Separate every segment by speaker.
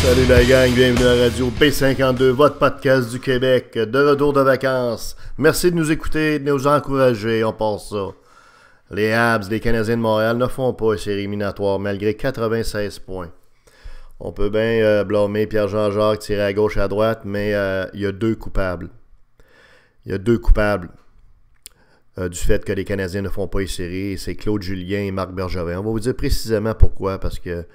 Speaker 1: Salut la gang, bienvenue à la radio B52, votre podcast du Québec, de retour de vacances. Merci de nous écouter, de nous encourager, on pense ça. Les Habs les Canadiens de Montréal ne font pas série minatoire malgré 96 points. On peut bien euh, blâmer Pierre-Jean Jacques tirer à gauche et à droite, mais euh, il y a deux coupables. Il y a deux coupables euh, du fait que les Canadiens ne font pas les C'est Claude Julien et Marc Bergevin. On va vous dire précisément pourquoi, parce que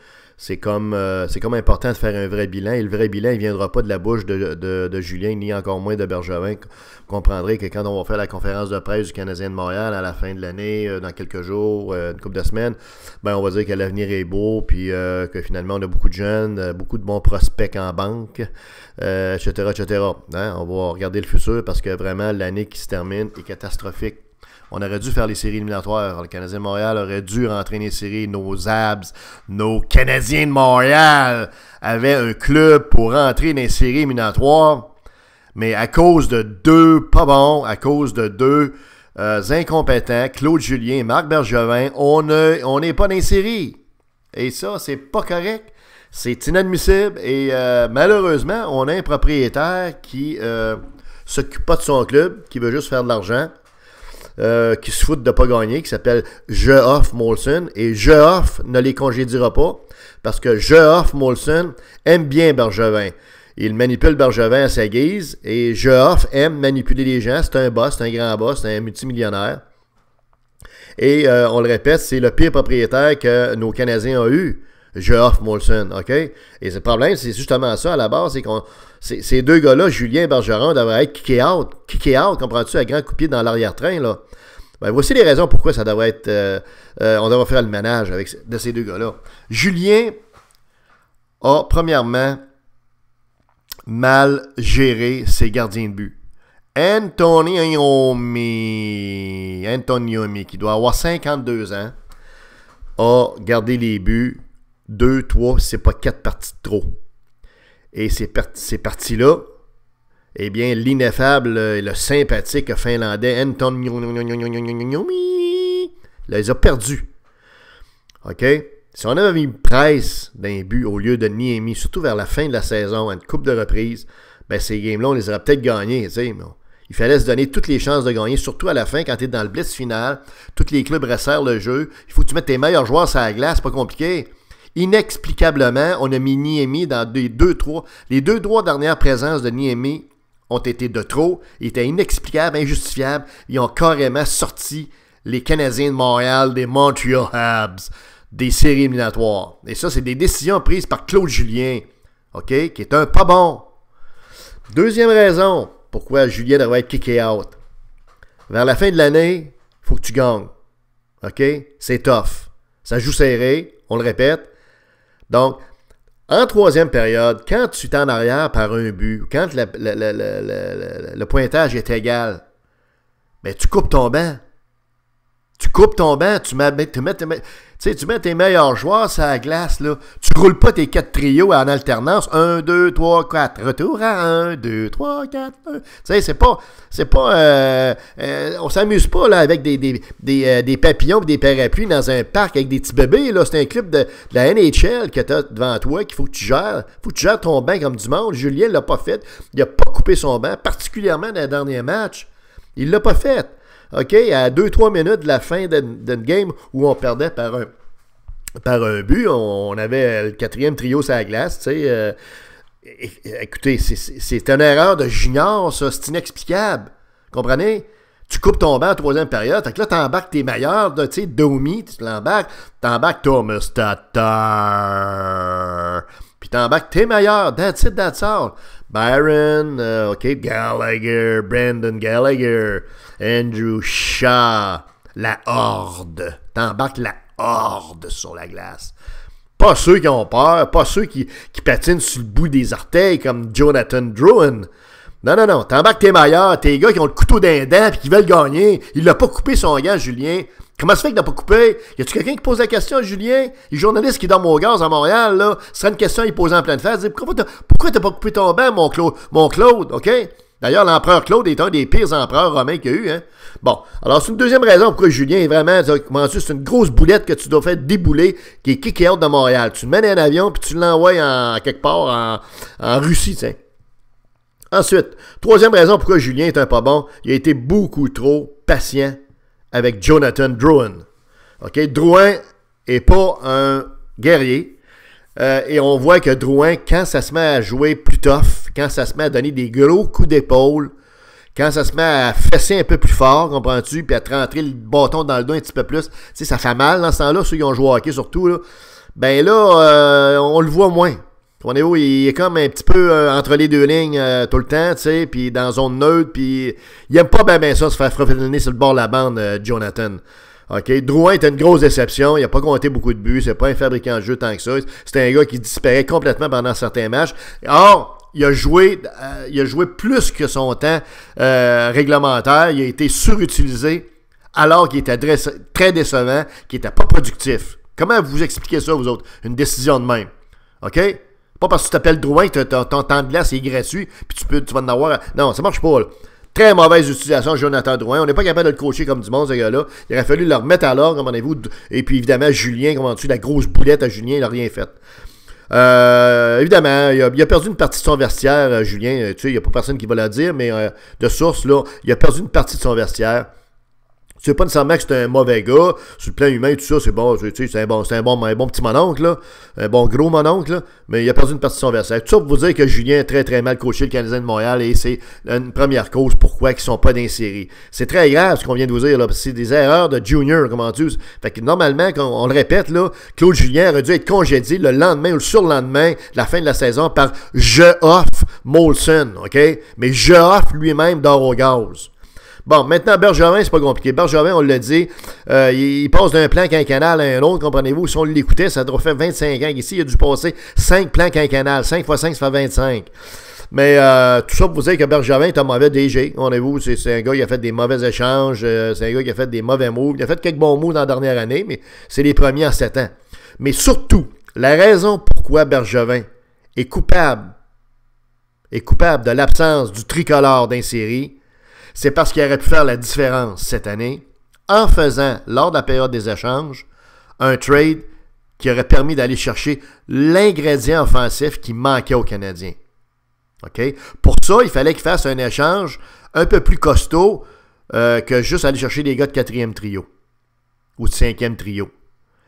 Speaker 1: c'est comme, euh, comme important de faire un vrai bilan. Et le vrai bilan, il ne viendra pas de la bouche de, Julien, ni encore moins de Bergevin. Vous comprendrez que quand on va faire la conférence de presse du Canadien de Montréal à la fin de l'année, euh, dans quelques jours, euh, une couple de semaines, ben, on va dire que l'avenir est beau, puis que finalement, on a beaucoup de jeunes, beaucoup de bons prospects en banque, etc. Hein, on va regarder le futur parce que vraiment, l'année qui se termine est catastrophique on aurait dû faire les séries éliminatoires. Le Canadien de Montréal aurait dû rentrer dans les séries. Nos abs, nos Canadiens de Montréal avaient un club pour rentrer dans les séries éliminatoires. Mais à cause de deux pas bons, à cause de deux euh, incompétents, Claude Julien et Marc Bergevin, on n'est pas dans les séries. Et ça, c'est pas correct. C'est inadmissible et euh, malheureusement, on a un propriétaire qui euh, s'occupe pas de son club, qui veut juste faire de l'argent euh, qui se foutent de pas gagner, qui s'appelle Jeoff Molson. Et Jeoff ne les congédiera pas parce que Jeoff Molson aime bien Bergevin. Il manipule Bergevin à sa guise et Jeoff aime manipuler les gens. C'est un boss, c'est un grand boss, c'est un multimillionnaire. Et euh, on le répète, c'est le pire propriétaire que nos Canadiens ont eu. Geoff Molson, OK? Et le problème, c'est justement ça à la base, c'est qu'on ces deux gars-là, Julien et Bergeron, devraient être kickés out, Kickés out, comprends-tu, à grand coupier dans l'arrière-train, là. Ben, voici les raisons pourquoi ça devrait être. Euh, euh, on devrait faire le ménage avec, de ces deux gars-là. Julien a, premièrement, mal géré ses gardiens de but. Antoniomi, Antoniomi, qui doit avoir 52 ans, a gardé les buts deux, trois, c'est pas quatre parties de trop. Et ces, parties-là, eh bien, l'ineffable et le sympathique finlandais Anton les a perdus. OK? Si on avait mis presse d'un but au lieu de Niemi, surtout vers la fin de la saison, à une coupe de reprise ben ces games-là, on les aurait peut-être gagnés. Mais il fallait se donner toutes les chances de gagner, surtout à la fin, quand tu es dans le blitz final. Tous les clubs resserrent le jeu. Il faut que tu mettes tes meilleurs joueurs sur la glace, c'est pas compliqué. Inexplicablement, on a mis Niemi dans les deux, trois. Les deux, trois dernières présences de Niemi ont été de trop, étaient inexplicables, injustifiables. Ils ont carrément sorti les Canadiens de Montréal des Montreal Habs des séries éliminatoires. Et ça, c'est des décisions prises par Claude Julien, OK, qui est un pas bon. Deuxième raison pourquoi Julien devrait être kické out. Vers la fin de l'année, il faut que tu gagnes. OK? C'est tough. Ça joue serré, on le répète. Donc, en troisième période, quand tu t'en arrière par un but, quand le, pointage est égal, mais ben, tu coupes ton banc. Tu coupes ton banc, tu mets, tu tu mets sais, tu mets tes meilleurs joueurs sur la glace, là. Tu roules pas tes quatre trios en alternance. Un, deux, trois, quatre. Retour à 1, 2, 3, 4. Tu sais, c'est pas. C'est pas. Euh, euh, on s'amuse pas, là, avec des, des, euh, des, papillons et des parapluies dans un parc avec des petits bébés, là. C'est un club de, la NHL que tu as devant toi qu'il faut que tu gères. Faut que tu gères ton banc comme du monde. Julien l'a pas fait. Il a pas coupé son banc, particulièrement dans le dernier match. Il l'a pas fait. OK, à 2-3 minutes de la fin d'une game où on perdait par un, par un but, on, avait le quatrième trio sur la glace, tu sais. Euh, écoutez, c'est une erreur de junior, ça, c'est inexplicable. Comprenez? tu coupes ton banc en troisième période. Fait que là, t'embarques tes meilleurs, tu sais, Domi, tu l'embarques, t'embarques Thomas Tatar, puis t'embarques tes meilleurs, that's it, that's all. Byron, uh, OK, Gallagher, Brandon Gallagher, Andrew Shaw, la horde. T'embarques la horde sur la glace. Pas ceux qui ont peur, pas ceux qui, patinent sur le bout des orteils comme Jonathan Druin. Non, non, non. T'embarques tes meilleurs, tes gars qui ont le couteau d'un dent et qui veulent gagner. Il l'a pas coupé son gant, Julien. Comment ça fait qu'il n'a pas coupé? Y a-tu quelqu'un qui pose la question à Julien? Les journalistes qui dorment au gaz à Montréal, là, ce serait une question, il pose en pleine face. Pourquoi t'as, pourquoi t'as pas coupé ton bain, mon Claude? OK? D'ailleurs, l'empereur Claude est un des pires empereurs romains qu'il y a eu, hein? Bon. Alors, c'est une deuxième raison pourquoi Julien est vraiment, c'est une grosse boulette que tu dois faire débouler, qui est kick out de Montréal. Tu le mènes un avion, puis tu l'envoies en, quelque part en, en Russie, tiens. Ensuite, troisième raison pourquoi Julien est un pas bon, il a été beaucoup trop patient avec Jonathan Drouin. OK? Drouin n'est pas un guerrier. Euh, et on voit que Drouin, quand ça se met à jouer plus tough, quand ça se met à donner des gros coups d'épaule, quand ça se met à fesser un peu plus fort, comprends-tu, puis à te rentrer le bâton dans le dos un petit peu plus, tu sais, ça fait mal dans ce temps-là, ceux qui ont joué au hockey surtout, là. Ben là, euh, on le voit moins où, il est comme un petit peu euh, entre les deux lignes euh, tout le temps, tu sais, puis dans zone neutre, puis il aime pas bien ben ça se faire frapper nez sur le bord de la bande, euh, Jonathan. OK, Drouin était une grosse déception, il n'a pas compté beaucoup de buts, c'est pas un fabricant de jeu tant que ça, c'était un gars qui disparaît complètement pendant certains matchs. Or, il a joué, il a joué plus que son temps réglementaire, il a été surutilisé alors qu'il était très décevant, qu'il n'était pas productif. Comment vous expliquez ça, vous autres, une décision de même? OK? Pas parce que tu t'appelles Drouin que ton temps de glace est gratuit, puis tu, peux, tu vas en avoir. Non, ça marche pas. Là. Très mauvaise utilisation Jonathan Drouin. On n'est pas capable de le coacher comme du monde, ce gars-là. Il aurait fallu le remettre à l'ordre, vous Et puis, évidemment, Julien, comment tu la grosse boulette à Julien, il n'a rien fait. Euh, évidemment, il a, perdu une partie de son vestiaire, euh, Julien. Euh, tu sais, il n'y a pas personne qui va le dire, mais de source, là, il a perdu une partie de son vestiaire. C'est pas nécessairement que c'est un mauvais gars. Sur le plan humain, tout ça, c'est bon, c'est un bon, c'est un bon, un bon petit mononcle, là, un bon gros mononcle, là, mais il a perdu une partie son verset. Tout ça pour vous dire que Julien a très très mal coaché le Canadien de Montréal et c'est une première cause pourquoi ils sont pas dans série. C'est très grave ce qu'on vient de vous dire, là, c'est des erreurs de Junior, comment tu Fait que normalement, quand on, le répète, là, Claude Julien aurait dû être congédié le lendemain ou le surlendemain de la fin de la saison par Jeoff Molson, OK? Mais Jeoff lui-même dort Bon, maintenant, Bergevin, c'est pas compliqué. Bergevin, on l'a dit, euh, il, passe d'un plan canal à un autre, comprenez-vous. Si on l'écoutait, ça doit faire 25 ans. Ici, il a dû passer 5 plans qu'un canal, 5 fois 5, ça fait 25. Mais euh, tout ça pour vous dire que Bergevin est un mauvais DG, est vous C'est, un gars qui a fait des mauvais échanges, euh, c'est un gars qui a fait des mauvais mots. Il a fait quelques bons moves dans la dernière année, mais c'est les premiers en 7 ans. Mais surtout, la raison pourquoi Bergevin est coupable, est coupable de l'absence du tricolore d'insérie, c'est parce qu'il aurait pu faire la différence cette année en faisant, lors de la période des échanges, un trade qui aurait permis d'aller chercher l'ingrédient offensif qui manquait aux Canadiens. Ok Pour ça, il fallait qu'il fasse un échange un peu plus costaud euh, que juste aller chercher des gars de quatrième trio ou de cinquième trio.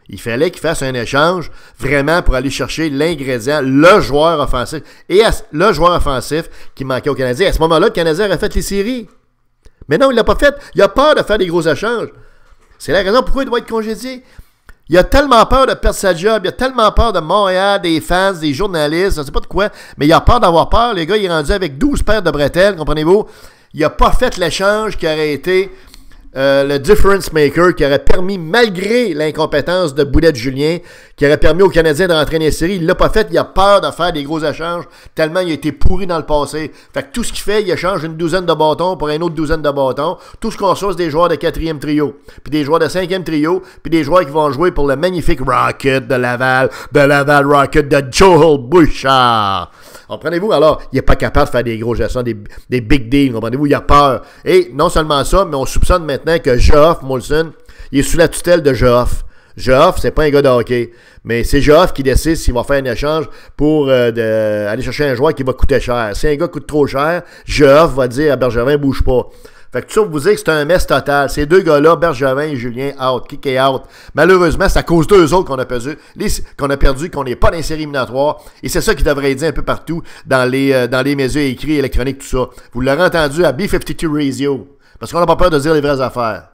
Speaker 1: Il fallait qu'il fasse un échange vraiment pour aller chercher l'ingrédient, le joueur offensif. Et le joueur offensif qui manquait au Canadien. À ce moment-là, le Canadien aurait fait les séries. Mais non, il n'a l'a pas fait. Il a peur de faire des gros échanges. C'est la raison pourquoi il doit être congédié. Il a tellement peur de perdre sa job, il a tellement peur de Montréal, des fans, des journalistes, je ne sais pas de quoi, mais il a peur d'avoir peur. Les gars, il est rendu avec 12 paires de bretelles, comprenez-vous? Il a pas fait l'échange qui aurait été euh, le difference maker, qui aurait permis, malgré l'incompétence de Boulette Julien, qui aurait permis aux Canadiens de rentrer dans les séries. Il l'a pas fait. Il a peur de faire des gros échanges tellement il a été pourri dans le passé. Fait que tout ce qu'il fait, il échange une douzaine de bâtons pour une autre douzaine de bâtons. Tout ce qu'on c'est des joueurs de quatrième trio, puis des joueurs de cinquième trio, puis des joueurs qui vont jouer pour le magnifique Rocket de Laval, de Laval Rocket de Joel Bouchard. Comprenez-vous? Alors, il n'est pas capable de faire des gros gestions, des, des big deals. Comprenez-vous? Il a peur. Et non seulement ça, mais on soupçonne maintenant que Geoff Molson, il est sous la tutelle de Geoff. Geoff, c'est pas un gars de hockey. Mais c'est Geoff qui décide s'il va faire un échange pour euh, aller chercher un joueur qui va coûter cher. Si un gars coûte trop cher, Geoff va dire à Bergevin, bouge pas. Fait que tout ça vous dites que c'est un mess total. Ces deux gars-là, Bergevin et Julien, out, kick et out. Malheureusement, c'est à cause d'eux autres qu'on a perdu, qu'on a perdu, qu'on n'est pas dans les séries éliminatoires. Et c'est ça qui devrait être dit un peu partout dans les, euh, dans les mesures écrits, électroniques, tout ça. Vous l'aurez entendu à B52 Radio. Parce qu'on n'a pas peur de dire les vraies affaires.